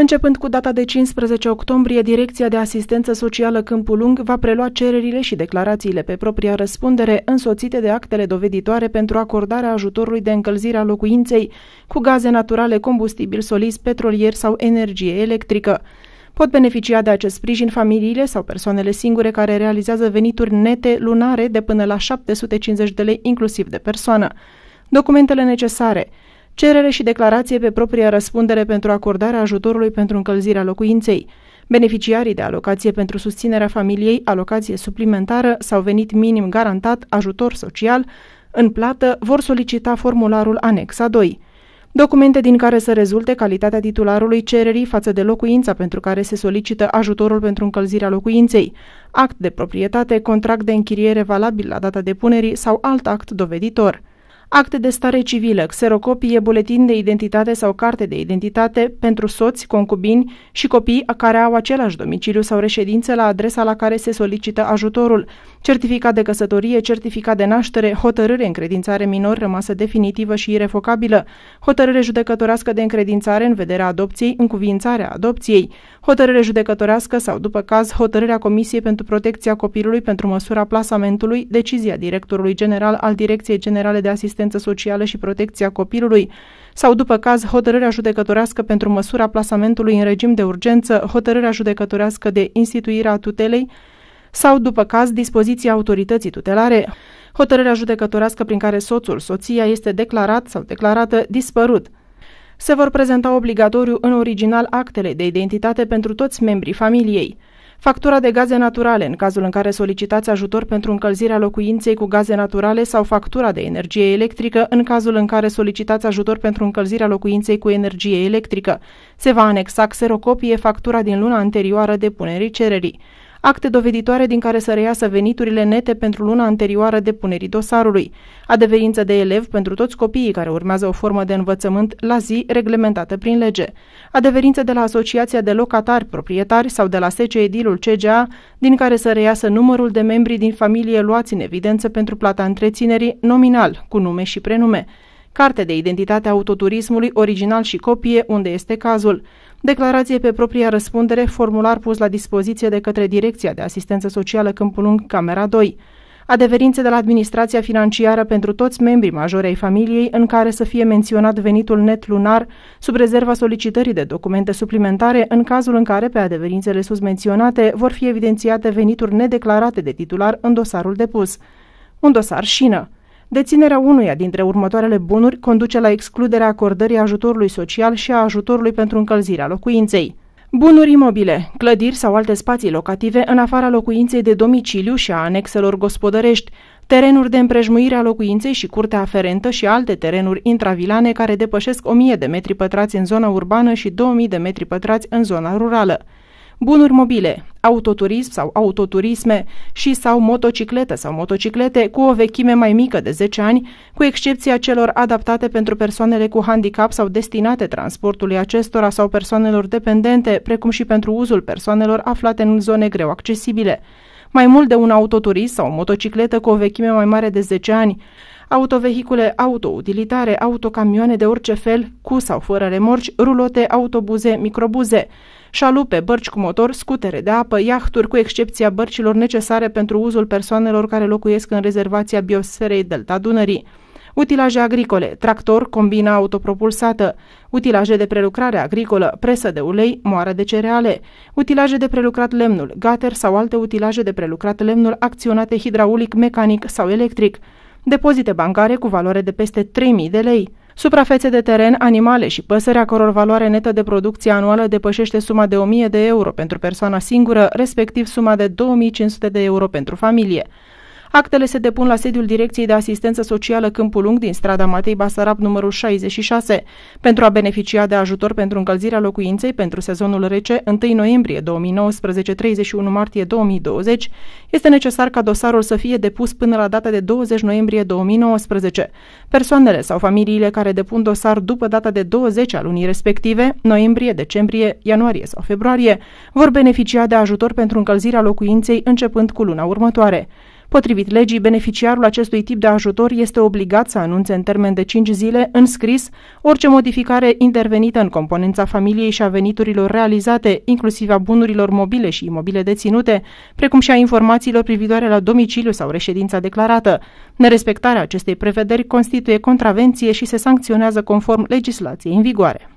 Începând cu data de 15 octombrie, Direcția de Asistență Socială Câmpul Lung va prelua cererile și declarațiile pe propria răspundere însoțite de actele doveditoare pentru acordarea ajutorului de încălzire a locuinței cu gaze naturale, combustibil solis, petrolier sau energie electrică. Pot beneficia de acest sprijin familiile sau persoanele singure care realizează venituri nete lunare de până la 750 de lei inclusiv de persoană. Documentele necesare – cerere și declarație pe propria răspundere pentru acordarea ajutorului pentru încălzirea locuinței. Beneficiarii de alocație pentru susținerea familiei, alocație suplimentară sau venit minim garantat, ajutor social, în plată, vor solicita formularul anexa 2. Documente din care să rezulte calitatea titularului cererii față de locuința pentru care se solicită ajutorul pentru încălzirea locuinței, act de proprietate, contract de închiriere valabil la data depunerii sau alt act doveditor acte de stare civilă, xerocopie, buletin de identitate sau carte de identitate pentru soți, concubini și copii care au același domiciliu sau reședință la adresa la care se solicită ajutorul, certificat de căsătorie, certificat de naștere, hotărâre încredințare minor rămasă definitivă și irefocabilă, hotărâre judecătorească de încredințare în vederea adopției, încuviințarea adopției, hotărâre judecătorească sau, după caz, hotărârea Comisiei pentru Protecția Copilului pentru măsura plasamentului, decizia directorului general al Direcției Generale de Asistență Socială și Protecția Copilului sau, după caz, hotărârea judecătorească pentru măsura plasamentului în regim de urgență, hotărârea judecătorească de instituire a tutelei sau, după caz, dispoziția autorității tutelare, hotărârea judecătorească prin care soțul, soția este declarat sau declarată dispărut – se vor prezenta obligatoriu în original actele de identitate pentru toți membrii familiei. Factura de gaze naturale, în cazul în care solicitați ajutor pentru încălzirea locuinței cu gaze naturale sau factura de energie electrică, în cazul în care solicitați ajutor pentru încălzirea locuinței cu energie electrică. Se va anexa xerocopie factura din luna anterioară depunerii cererii acte doveditoare din care să reiasă veniturile nete pentru luna anterioară depunerii dosarului, adeverință de elev pentru toți copiii care urmează o formă de învățământ la zi reglementată prin lege, adeverință de la Asociația de Locatari Proprietari sau de la SECE Edilul CGA, din care să reiasă numărul de membri din familie luați în evidență pentru plata întreținerii nominal, cu nume și prenume, carte de identitate a autoturismului original și copie, unde este cazul, declarație pe propria răspundere, formular pus la dispoziție de către Direcția de Asistență Socială Câmpulung, Camera 2, adeverințe de la administrația financiară pentru toți membrii majori ai familiei în care să fie menționat venitul net lunar sub rezerva solicitării de documente suplimentare în cazul în care pe adeverințele susmenționate vor fi evidențiate venituri nedeclarate de titular în dosarul depus. Un dosar șină. Deținerea unuia dintre următoarele bunuri conduce la excluderea acordării ajutorului social și a ajutorului pentru încălzirea locuinței. Bunuri imobile, clădiri sau alte spații locative în afara locuinței de domiciliu și a anexelor gospodărești, terenuri de împrejmuire a locuinței și curtea aferentă și alte terenuri intravilane care depășesc 1000 de metri pătrați în zona urbană și 2000 de metri pătrați în zona rurală bunuri mobile, autoturism sau autoturisme și sau motociclete sau motociclete cu o vechime mai mică de 10 ani, cu excepția celor adaptate pentru persoanele cu handicap sau destinate transportului acestora sau persoanelor dependente, precum și pentru uzul persoanelor aflate în zone greu accesibile. Mai mult de un autoturism sau motocicletă cu o vechime mai mare de 10 ani, autovehicule autoutilitare, autocamioane de orice fel, cu sau fără remorci, rulote, autobuze, microbuze, șalupe, bărci cu motor, scutere de apă, iahturi, cu excepția bărcilor necesare pentru uzul persoanelor care locuiesc în rezervația biosferei Delta Dunării utilaje agricole, tractor, combina autopropulsată, utilaje de prelucrare agricolă, presă de ulei, moară de cereale, utilaje de prelucrat lemnul, gater sau alte utilaje de prelucrat lemnul acționate hidraulic, mecanic sau electric, depozite bancare cu valoare de peste 3.000 de lei, Suprafețe de teren, animale și păsări a căror valoare netă de producție anuală depășește suma de 1000 de euro pentru persoana singură, respectiv suma de 2500 de euro pentru familie. Actele se depun la sediul Direcției de Asistență Socială Câmpul Lung din strada Matei Basarab numărul 66. Pentru a beneficia de ajutor pentru încălzirea locuinței pentru sezonul rece 1 noiembrie 2019-31 martie 2020, este necesar ca dosarul să fie depus până la data de 20 noiembrie 2019. Persoanele sau familiile care depun dosar după data de 20 a lunii respective, noiembrie, decembrie, ianuarie sau februarie, vor beneficia de ajutor pentru încălzirea locuinței începând cu luna următoare. Potrivit legii, beneficiarul acestui tip de ajutor este obligat să anunțe în termen de 5 zile, în scris, orice modificare intervenită în componența familiei și a veniturilor realizate, inclusiv a bunurilor mobile și imobile deținute, precum și a informațiilor privitoare la domiciliu sau reședința declarată. Nerespectarea acestei prevederi constituie contravenție și se sancționează conform legislației în vigoare.